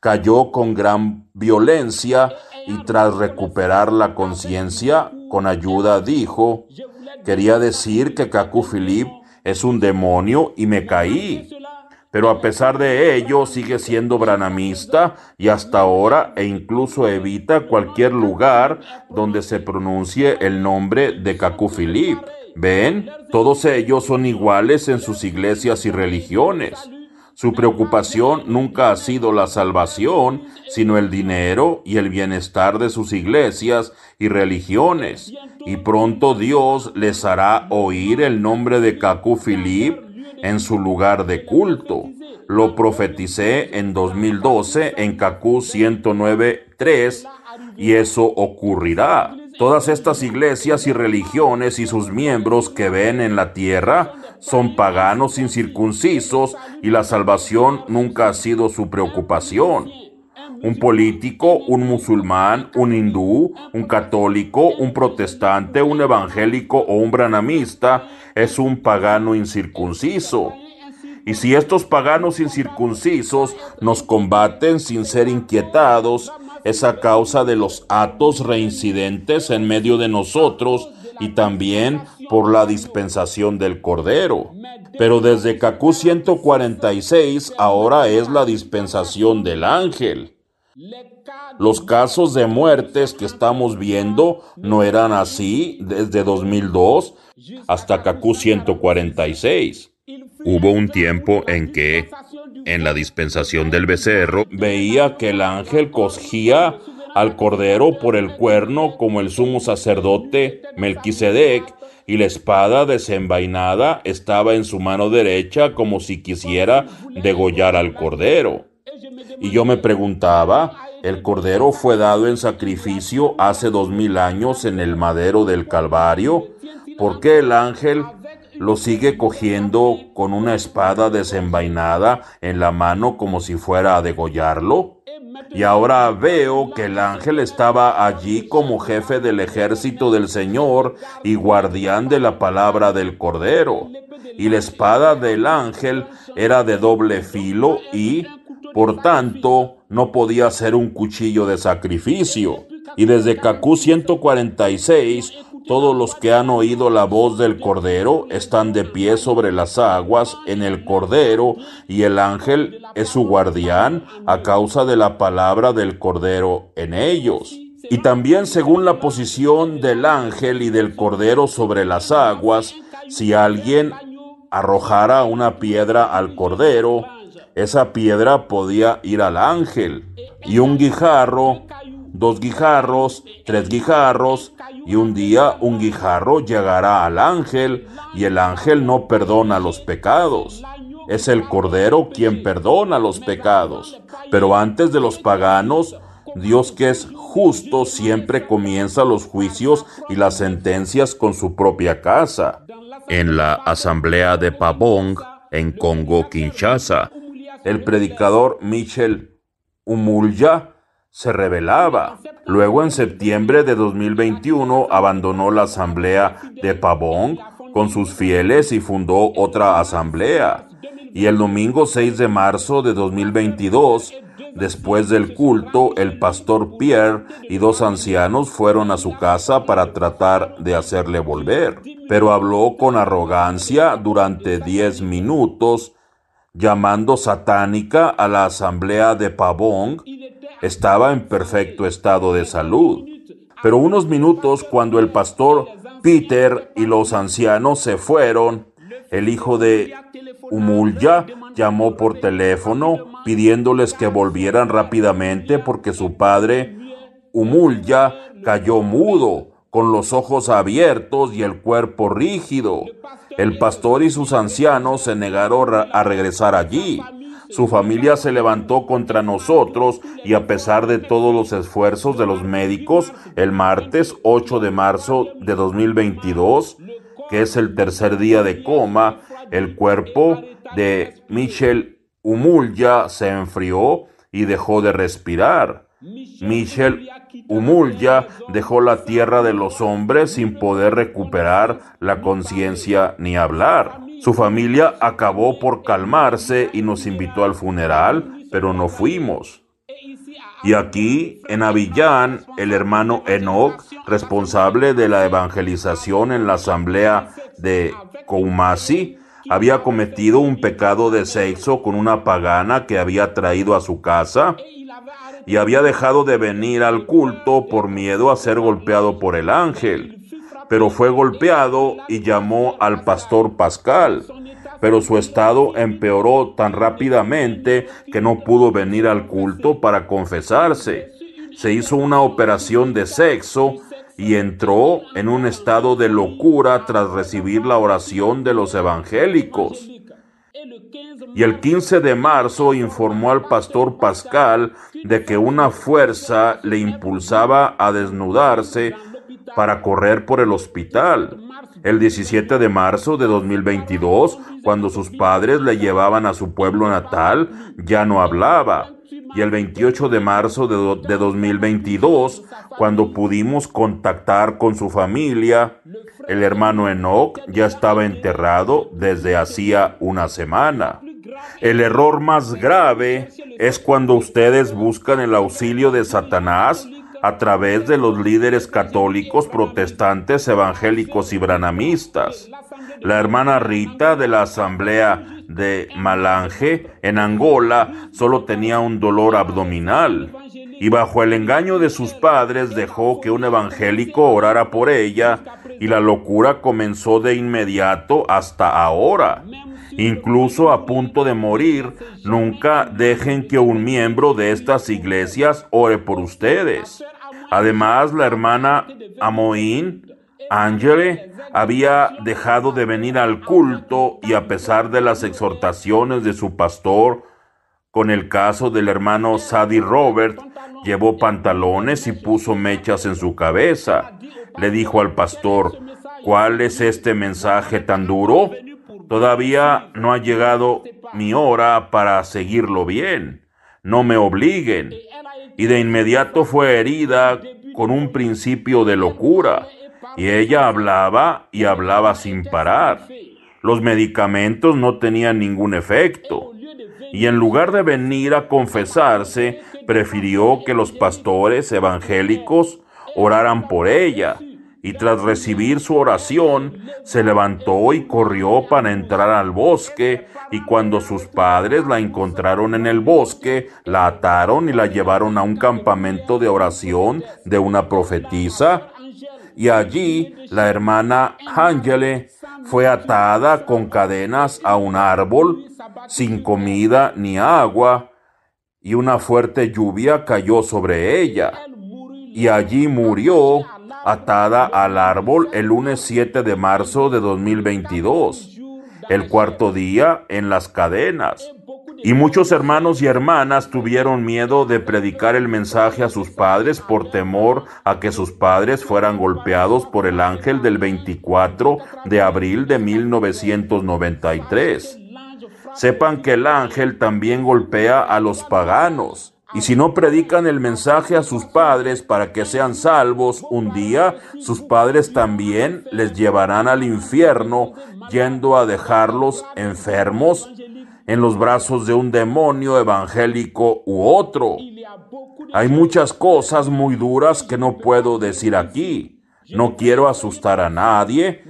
cayó con gran violencia y tras recuperar la conciencia, con ayuda dijo, quería decir que Kaku Philip es un demonio y me caí. Pero a pesar de ello sigue siendo branamista y hasta ahora e incluso evita cualquier lugar donde se pronuncie el nombre de Kaku Philip. ¿Ven? Todos ellos son iguales en sus iglesias y religiones. Su preocupación nunca ha sido la salvación, sino el dinero y el bienestar de sus iglesias y religiones. Y pronto Dios les hará oír el nombre de Kaku Philip en su lugar de culto. Lo profeticé en 2012 en Kaku 109.3 y eso ocurrirá. Todas estas iglesias y religiones y sus miembros que ven en la tierra son paganos incircuncisos y la salvación nunca ha sido su preocupación. Un político, un musulmán, un hindú, un católico, un protestante, un evangélico o un branamista es un pagano incircunciso. Y si estos paganos incircuncisos nos combaten sin ser inquietados, es a causa de los atos reincidentes en medio de nosotros y también por la dispensación del Cordero. Pero desde Cacú 146 ahora es la dispensación del ángel. Los casos de muertes que estamos viendo no eran así desde 2002 hasta Cacú 146. Hubo un tiempo en que, en la dispensación del becerro, veía que el ángel cogía al cordero por el cuerno como el sumo sacerdote Melquisedec, y la espada desenvainada estaba en su mano derecha como si quisiera degollar al cordero. Y yo me preguntaba, el cordero fue dado en sacrificio hace dos mil años en el madero del Calvario. ¿Por qué el ángel lo sigue cogiendo con una espada desenvainada en la mano como si fuera a degollarlo? Y ahora veo que el ángel estaba allí como jefe del ejército del Señor y guardián de la palabra del Cordero. Y la espada del ángel era de doble filo y, por tanto, no podía ser un cuchillo de sacrificio. Y desde Cacú 146 todos los que han oído la voz del Cordero están de pie sobre las aguas en el Cordero y el ángel es su guardián a causa de la palabra del Cordero en ellos. Y también según la posición del ángel y del Cordero sobre las aguas, si alguien arrojara una piedra al Cordero, esa piedra podía ir al ángel. Y un guijarro dos guijarros, tres guijarros, y un día un guijarro llegará al ángel, y el ángel no perdona los pecados. Es el Cordero quien perdona los pecados. Pero antes de los paganos, Dios que es justo siempre comienza los juicios y las sentencias con su propia casa. En la asamblea de Pabong, en Congo, Kinshasa, el predicador Michel Umulya se rebelaba. Luego, en septiembre de 2021, abandonó la asamblea de Pavón con sus fieles y fundó otra asamblea. Y el domingo 6 de marzo de 2022, después del culto, el pastor Pierre y dos ancianos fueron a su casa para tratar de hacerle volver. Pero habló con arrogancia durante 10 minutos, llamando satánica a la asamblea de Pavón estaba en perfecto estado de salud. Pero unos minutos cuando el pastor Peter y los ancianos se fueron, el hijo de Umulya llamó por teléfono pidiéndoles que volvieran rápidamente porque su padre Umulya cayó mudo, con los ojos abiertos y el cuerpo rígido. El pastor y sus ancianos se negaron a regresar allí. Su familia se levantó contra nosotros y a pesar de todos los esfuerzos de los médicos, el martes 8 de marzo de 2022, que es el tercer día de coma, el cuerpo de Michel Humulya se enfrió y dejó de respirar. Michel Humulya dejó la tierra de los hombres sin poder recuperar la conciencia ni hablar. Su familia acabó por calmarse y nos invitó al funeral, pero no fuimos. Y aquí, en Avillán, el hermano Enoch, responsable de la evangelización en la asamblea de Koumasi, había cometido un pecado de sexo con una pagana que había traído a su casa y había dejado de venir al culto por miedo a ser golpeado por el ángel. Pero fue golpeado y llamó al pastor Pascal. Pero su estado empeoró tan rápidamente que no pudo venir al culto para confesarse. Se hizo una operación de sexo y entró en un estado de locura tras recibir la oración de los evangélicos y el 15 de marzo informó al pastor Pascal de que una fuerza le impulsaba a desnudarse para correr por el hospital. El 17 de marzo de 2022, cuando sus padres le llevaban a su pueblo natal, ya no hablaba. Y el 28 de marzo de, 2022, cuando pudimos contactar con su familia, el hermano Enoch ya estaba enterrado desde hacía una semana. El error más grave es cuando ustedes buscan el auxilio de Satanás a través de los líderes católicos, protestantes, evangélicos y branamistas. La hermana Rita de la Asamblea de Malange en Angola solo tenía un dolor abdominal y bajo el engaño de sus padres dejó que un evangélico orara por ella y la locura comenzó de inmediato hasta ahora. Incluso a punto de morir, nunca dejen que un miembro de estas iglesias ore por ustedes. Además, la hermana Amoín, Ángele, había dejado de venir al culto y a pesar de las exhortaciones de su pastor, con el caso del hermano Sadie Robert, llevó pantalones y puso mechas en su cabeza. Le dijo al pastor, ¿cuál es este mensaje tan duro? Todavía no ha llegado mi hora para seguirlo bien. No me obliguen. Y de inmediato fue herida con un principio de locura. Y ella hablaba y hablaba sin parar. Los medicamentos no tenían ningún efecto y en lugar de venir a confesarse, prefirió que los pastores evangélicos oraran por ella, y tras recibir su oración, se levantó y corrió para entrar al bosque, y cuando sus padres la encontraron en el bosque, la ataron y la llevaron a un campamento de oración de una profetisa y allí la hermana Angele fue atada con cadenas a un árbol, sin comida ni agua, y una fuerte lluvia cayó sobre ella. Y allí murió atada al árbol el lunes 7 de marzo de 2022, el cuarto día en las cadenas. Y muchos hermanos y hermanas tuvieron miedo de predicar el mensaje a sus padres por temor a que sus padres fueran golpeados por el ángel del 24 de abril de 1993. Sepan que el ángel también golpea a los paganos. Y si no predican el mensaje a sus padres para que sean salvos, un día sus padres también les llevarán al infierno yendo a dejarlos enfermos en los brazos de un demonio evangélico u otro. Hay muchas cosas muy duras que no puedo decir aquí. No quiero asustar a nadie,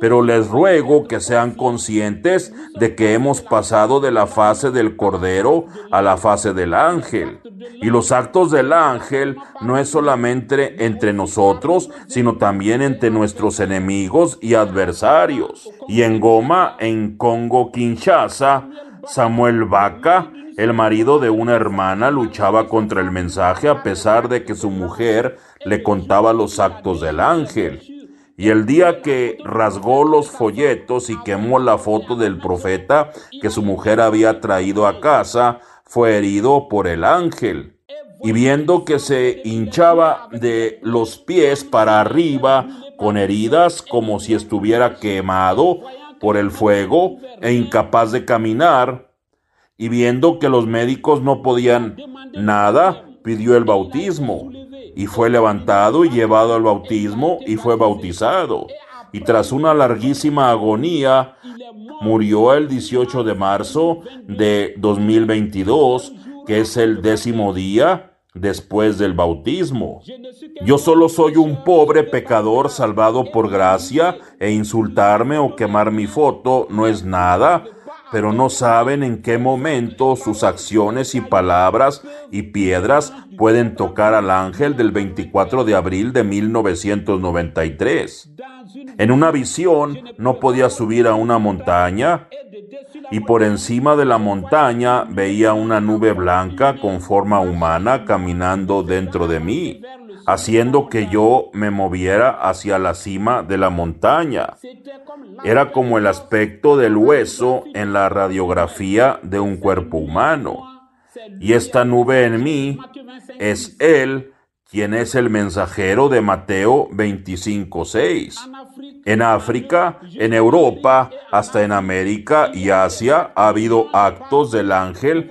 pero les ruego que sean conscientes de que hemos pasado de la fase del cordero a la fase del ángel. Y los actos del ángel no es solamente entre nosotros, sino también entre nuestros enemigos y adversarios. Y en Goma, en Congo Kinshasa, Samuel Vaca, el marido de una hermana, luchaba contra el mensaje a pesar de que su mujer le contaba los actos del ángel. Y el día que rasgó los folletos y quemó la foto del profeta que su mujer había traído a casa, fue herido por el ángel. Y viendo que se hinchaba de los pies para arriba con heridas como si estuviera quemado, por el fuego e incapaz de caminar, y viendo que los médicos no podían nada, pidió el bautismo, y fue levantado y llevado al bautismo, y fue bautizado. Y tras una larguísima agonía, murió el 18 de marzo de 2022, que es el décimo día después del bautismo. Yo solo soy un pobre pecador salvado por gracia e insultarme o quemar mi foto no es nada, pero no saben en qué momento sus acciones y palabras y piedras pueden tocar al ángel del 24 de abril de 1993. En una visión no podía subir a una montaña, y por encima de la montaña veía una nube blanca con forma humana caminando dentro de mí, haciendo que yo me moviera hacia la cima de la montaña. Era como el aspecto del hueso en la radiografía de un cuerpo humano. Y esta nube en mí es Él quien es el mensajero de Mateo 25:6. En África, en Europa, hasta en América y Asia ha habido actos del ángel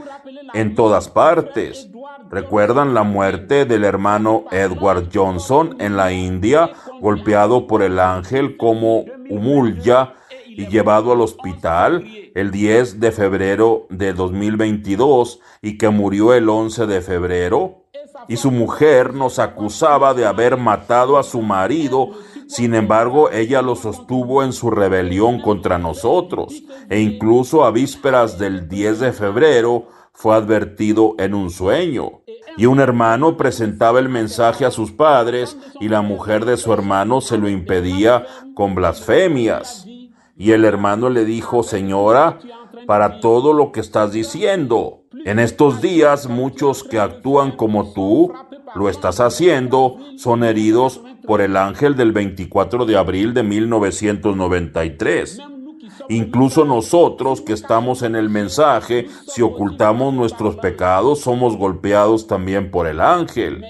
en todas partes. ¿Recuerdan la muerte del hermano Edward Johnson en la India, golpeado por el ángel como humulya y llevado al hospital el 10 de febrero de 2022 y que murió el 11 de febrero? y su mujer nos acusaba de haber matado a su marido, sin embargo ella lo sostuvo en su rebelión contra nosotros, e incluso a vísperas del 10 de febrero fue advertido en un sueño. Y un hermano presentaba el mensaje a sus padres y la mujer de su hermano se lo impedía con blasfemias. Y el hermano le dijo, Señora, para todo lo que estás diciendo, en estos días muchos que actúan como tú, lo estás haciendo, son heridos por el ángel del 24 de abril de 1993. Incluso nosotros que estamos en el mensaje, si ocultamos nuestros pecados, somos golpeados también por el ángel.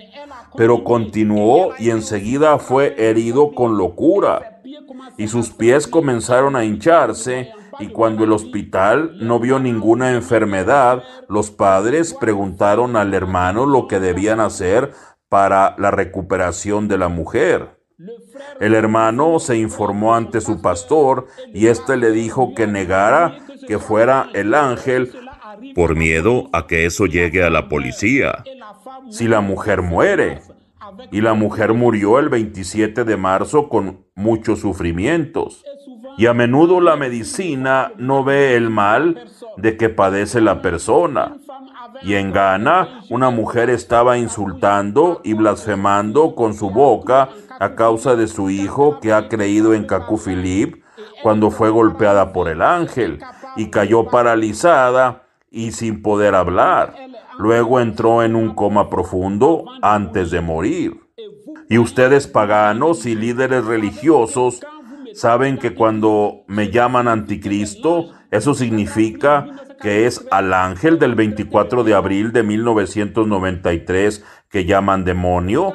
Pero continuó y enseguida fue herido con locura, y sus pies comenzaron a hincharse, y cuando el hospital no vio ninguna enfermedad, los padres preguntaron al hermano lo que debían hacer para la recuperación de la mujer. El hermano se informó ante su pastor y éste le dijo que negara que fuera el ángel por miedo a que eso llegue a la policía. Si la mujer muere, y la mujer murió el 27 de marzo con muchos sufrimientos y a menudo la medicina no ve el mal de que padece la persona. Y en Ghana, una mujer estaba insultando y blasfemando con su boca a causa de su hijo que ha creído en Kaku cuando fue golpeada por el ángel y cayó paralizada y sin poder hablar. Luego entró en un coma profundo antes de morir. Y ustedes paganos y líderes religiosos saben que cuando me llaman anticristo, eso significa que es al ángel del 24 de abril de 1993 que llaman demonio.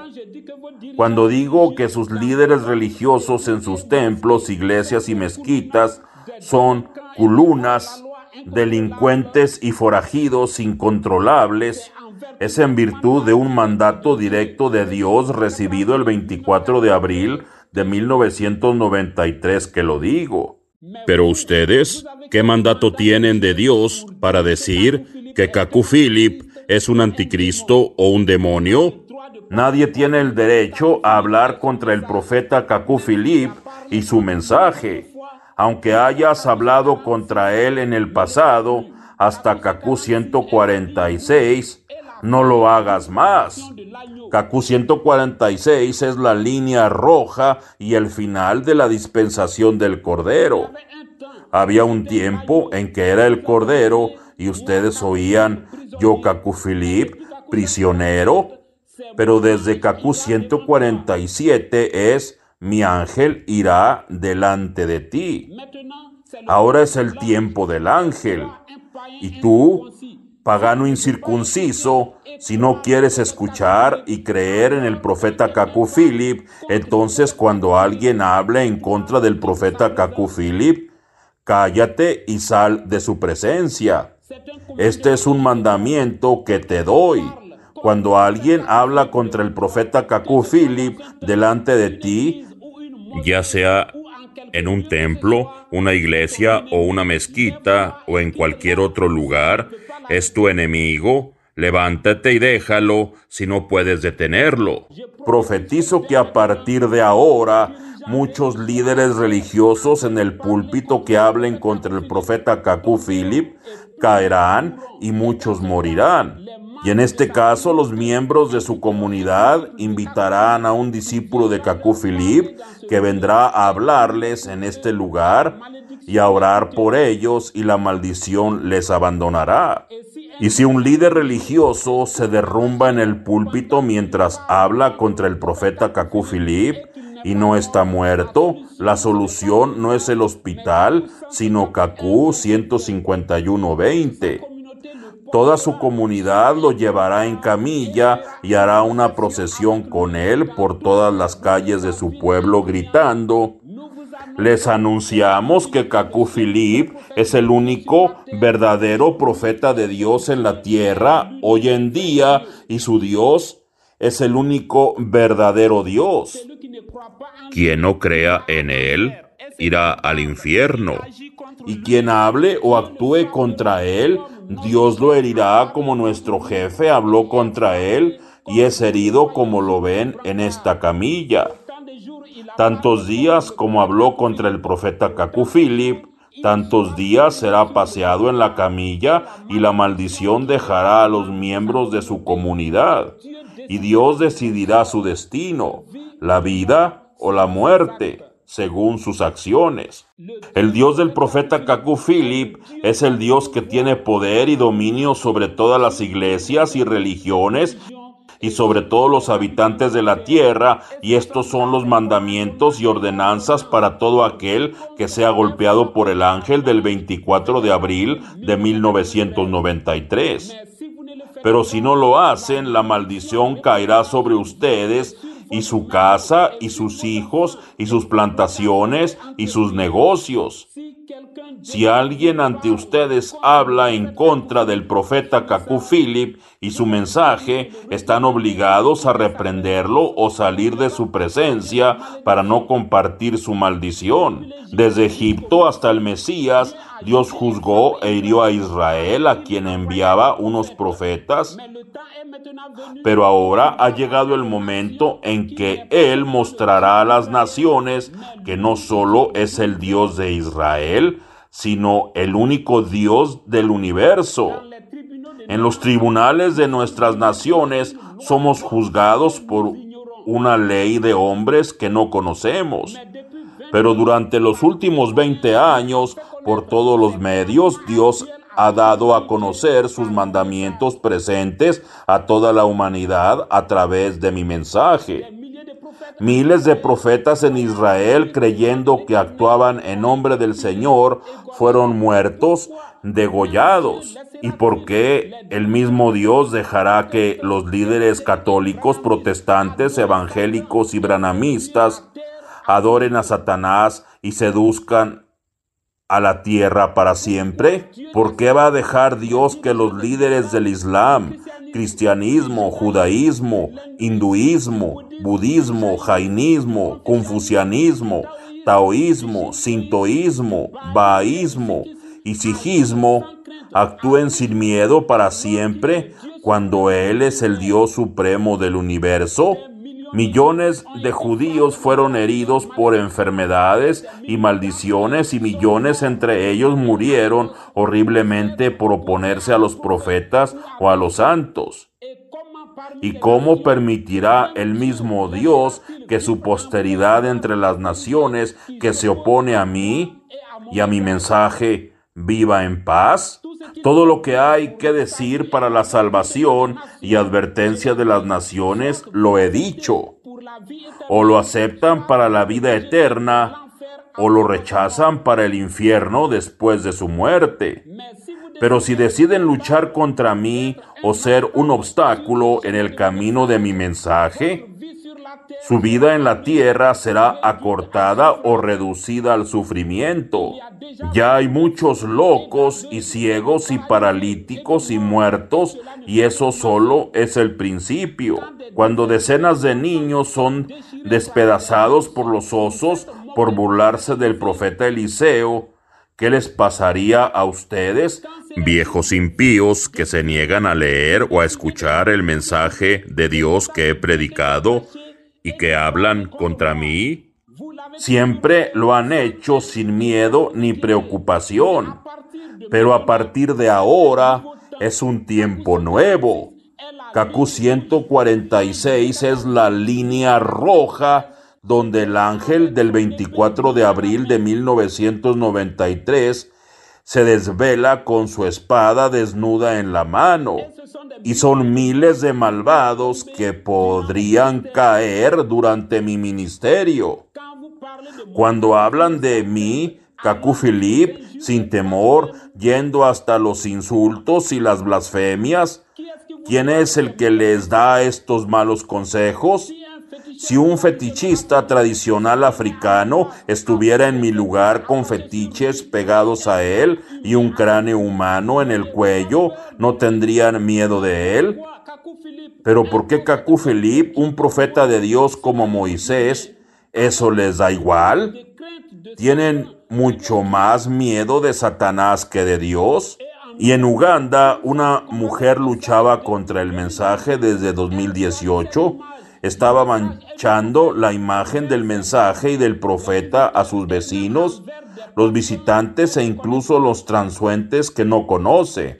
Cuando digo que sus líderes religiosos en sus templos, iglesias y mezquitas son culunas, delincuentes y forajidos incontrolables, es en virtud de un mandato directo de Dios recibido el 24 de abril de 1993 que lo digo. Pero ustedes, ¿qué mandato tienen de Dios para decir que Kaku Philip es un anticristo o un demonio? Nadie tiene el derecho a hablar contra el profeta Kaku Philip y su mensaje. Aunque hayas hablado contra él en el pasado, hasta Kaku 146, no lo hagas más. Kaku 146 es la línea roja y el final de la dispensación del Cordero. Había un tiempo en que era el Cordero y ustedes oían yo Kaku Filip, prisionero, pero desde Kaku 147 es mi ángel irá delante de ti. Ahora es el tiempo del ángel. Y tú pagano incircunciso, si no quieres escuchar y creer en el profeta kaku Philip, entonces cuando alguien hable en contra del profeta kaku Philip, cállate y sal de su presencia. Este es un mandamiento que te doy. Cuando alguien habla contra el profeta kaku Philip delante de ti, ya sea en un templo, una iglesia o una mezquita o en cualquier otro lugar, es tu enemigo, levántate y déjalo si no puedes detenerlo. Profetizo que a partir de ahora muchos líderes religiosos en el púlpito que hablen contra el profeta Cacú Philip caerán y muchos morirán. Y en este caso los miembros de su comunidad invitarán a un discípulo de Cacú Filip que vendrá a hablarles en este lugar y a orar por ellos y la maldición les abandonará. Y si un líder religioso se derrumba en el púlpito mientras habla contra el profeta Cacú Filip y no está muerto, la solución no es el hospital, sino Cacú 151-20. Toda su comunidad lo llevará en camilla y hará una procesión con él por todas las calles de su pueblo gritando, les anunciamos que Cacú Filip es el único verdadero profeta de Dios en la tierra hoy en día y su Dios es el único verdadero Dios. Quien no crea en él irá al infierno. Y quien hable o actúe contra él Dios lo herirá como nuestro jefe habló contra él y es herido como lo ven en esta camilla. Tantos días como habló contra el profeta Philip, tantos días será paseado en la camilla y la maldición dejará a los miembros de su comunidad. Y Dios decidirá su destino, la vida o la muerte según sus acciones. El Dios del profeta Kaku Philip es el Dios que tiene poder y dominio sobre todas las iglesias y religiones y sobre todos los habitantes de la tierra, y estos son los mandamientos y ordenanzas para todo aquel que sea golpeado por el ángel del 24 de abril de 1993. Pero si no lo hacen, la maldición caerá sobre ustedes y su casa, y sus hijos, y sus plantaciones, y sus negocios. Si alguien ante ustedes habla en contra del profeta Cacú Philip y su mensaje, están obligados a reprenderlo o salir de su presencia para no compartir su maldición. Desde Egipto hasta el Mesías, Dios juzgó e hirió a Israel, a quien enviaba unos profetas. Pero ahora ha llegado el momento en que Él mostrará a las naciones que no solo es el Dios de Israel, sino el único Dios del universo. En los tribunales de nuestras naciones somos juzgados por una ley de hombres que no conocemos. Pero durante los últimos 20 años, por todos los medios, Dios ha dado a conocer sus mandamientos presentes a toda la humanidad a través de mi mensaje. Miles de profetas en Israel, creyendo que actuaban en nombre del Señor, fueron muertos, degollados. ¿Y por qué el mismo Dios dejará que los líderes católicos, protestantes, evangélicos y branamistas adoren a Satanás y seduzcan a la tierra para siempre? ¿Por qué va a dejar Dios que los líderes del Islam, cristianismo, judaísmo, hinduismo, budismo, jainismo, confucianismo, taoísmo, sintoísmo, baísmo y sijismo actúen sin miedo para siempre cuando Él es el Dios supremo del universo? Millones de judíos fueron heridos por enfermedades y maldiciones y millones entre ellos murieron horriblemente por oponerse a los profetas o a los santos. ¿Y cómo permitirá el mismo Dios que su posteridad entre las naciones que se opone a mí y a mi mensaje viva en paz? todo lo que hay que decir para la salvación y advertencia de las naciones, lo he dicho. O lo aceptan para la vida eterna, o lo rechazan para el infierno después de su muerte. Pero si deciden luchar contra mí o ser un obstáculo en el camino de mi mensaje, su vida en la tierra será acortada o reducida al sufrimiento. Ya hay muchos locos y ciegos y paralíticos y muertos y eso solo es el principio. Cuando decenas de niños son despedazados por los osos por burlarse del profeta Eliseo, ¿Qué les pasaría a ustedes, viejos impíos que se niegan a leer o a escuchar el mensaje de Dios que he predicado? y que hablan contra mí? Siempre lo han hecho sin miedo ni preocupación, pero a partir de ahora es un tiempo nuevo. Kaku 146 es la línea roja donde el ángel del 24 de abril de 1993 se desvela con su espada desnuda en la mano y son miles de malvados que podrían caer durante mi ministerio. Cuando hablan de mí, Cacu Filip, sin temor, yendo hasta los insultos y las blasfemias, ¿quién es el que les da estos malos consejos? Si un fetichista tradicional africano estuviera en mi lugar con fetiches pegados a él y un cráneo humano en el cuello, ¿no tendrían miedo de él? Pero ¿por qué Cacu Filip, un profeta de Dios como Moisés, eso les da igual? ¿Tienen mucho más miedo de Satanás que de Dios? Y en Uganda, una mujer luchaba contra el mensaje desde 2018 estaba manchando la imagen del mensaje y del profeta a sus vecinos, los visitantes e incluso los transuentes que no conoce.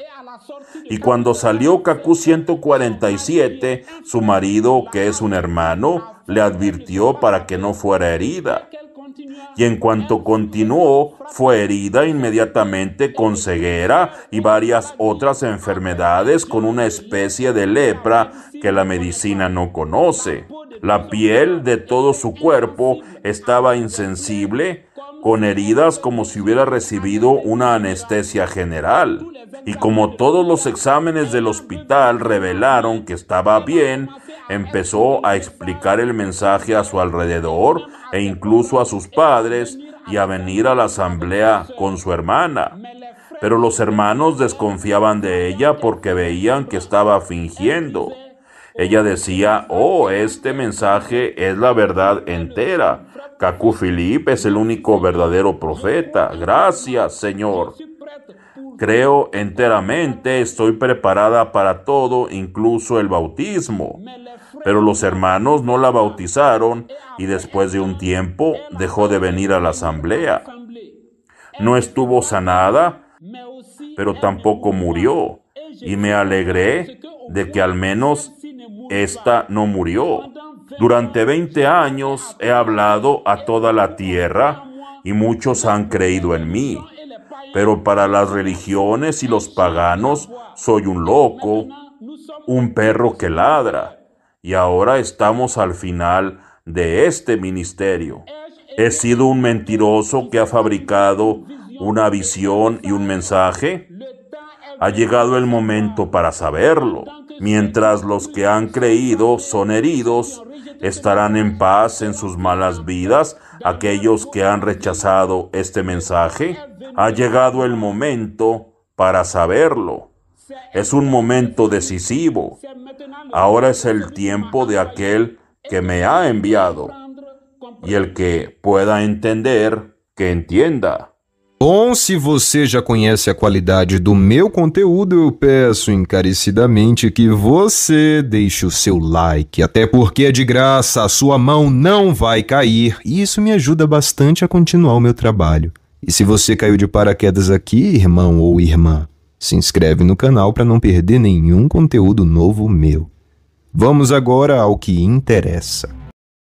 Y cuando salió Cacú 147, su marido, que es un hermano, le advirtió para que no fuera herida y en cuanto continuó fue herida inmediatamente con ceguera y varias otras enfermedades con una especie de lepra que la medicina no conoce. La piel de todo su cuerpo estaba insensible, con heridas como si hubiera recibido una anestesia general. Y como todos los exámenes del hospital revelaron que estaba bien, empezó a explicar el mensaje a su alrededor e incluso a sus padres y a venir a la asamblea con su hermana. Pero los hermanos desconfiaban de ella porque veían que estaba fingiendo. Ella decía, oh, este mensaje es la verdad entera. cacu Filip es el único verdadero profeta. Gracias, Señor. Creo enteramente, estoy preparada para todo, incluso el bautismo. Pero los hermanos no la bautizaron y después de un tiempo dejó de venir a la asamblea. No estuvo sanada, pero tampoco murió. Y me alegré de que al menos esta no murió. Durante 20 años he hablado a toda la tierra y muchos han creído en mí pero para las religiones y los paganos soy un loco, un perro que ladra. Y ahora estamos al final de este ministerio. He sido un mentiroso que ha fabricado una visión y un mensaje. Ha llegado el momento para saberlo. Mientras los que han creído son heridos, Estarán en paz en sus malas vidas aquellos que han rechazado este mensaje. Ha llegado el momento para saberlo. Es un momento decisivo. Ahora es el tiempo de aquel que me ha enviado. Y el que pueda entender, que entienda. Bom, se você já conhece a qualidade do meu conteúdo, eu peço encarecidamente que você deixe o seu like, até porque é de graça, a sua mão não vai cair, e isso me ajuda bastante a continuar o meu trabalho. E se você caiu de paraquedas aqui, irmão ou irmã, se inscreve no canal para não perder nenhum conteúdo novo meu. Vamos agora ao que interessa.